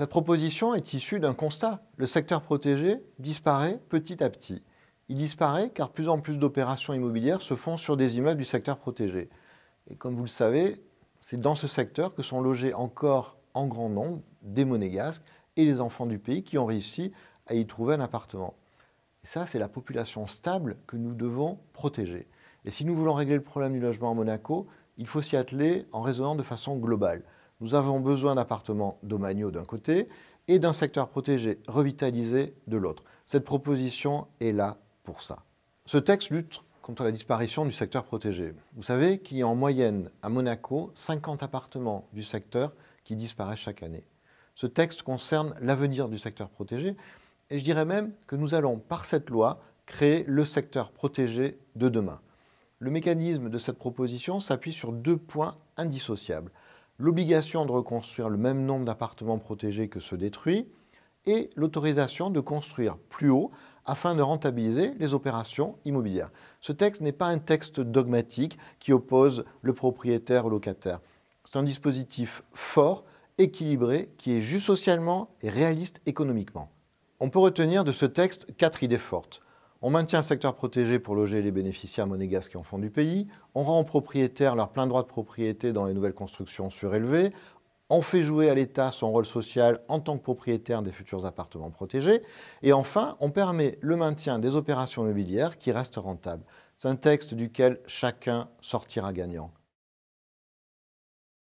Cette proposition est issue d'un constat. Le secteur protégé disparaît petit à petit. Il disparaît car plus en plus d'opérations immobilières se font sur des immeubles du secteur protégé. Et comme vous le savez, c'est dans ce secteur que sont logés encore en grand nombre des monégasques et les enfants du pays qui ont réussi à y trouver un appartement. Et ça, c'est la population stable que nous devons protéger. Et si nous voulons régler le problème du logement à Monaco, il faut s'y atteler en raisonnant de façon globale. Nous avons besoin d'appartements domaniaux d'un côté et d'un secteur protégé, revitalisé de l'autre. Cette proposition est là pour ça. Ce texte lutte contre la disparition du secteur protégé. Vous savez qu'il y a en moyenne à Monaco 50 appartements du secteur qui disparaissent chaque année. Ce texte concerne l'avenir du secteur protégé et je dirais même que nous allons, par cette loi, créer le secteur protégé de demain. Le mécanisme de cette proposition s'appuie sur deux points indissociables l'obligation de reconstruire le même nombre d'appartements protégés que ceux détruits et l'autorisation de construire plus haut afin de rentabiliser les opérations immobilières. Ce texte n'est pas un texte dogmatique qui oppose le propriétaire au locataire. C'est un dispositif fort, équilibré, qui est juste socialement et réaliste économiquement. On peut retenir de ce texte quatre idées fortes. On maintient un secteur protégé pour loger les bénéficiaires monégasques en font du pays. On rend aux propriétaires leur plein droit de propriété dans les nouvelles constructions surélevées. On fait jouer à l'État son rôle social en tant que propriétaire des futurs appartements protégés. Et enfin, on permet le maintien des opérations immobilières qui restent rentables. C'est un texte duquel chacun sortira gagnant.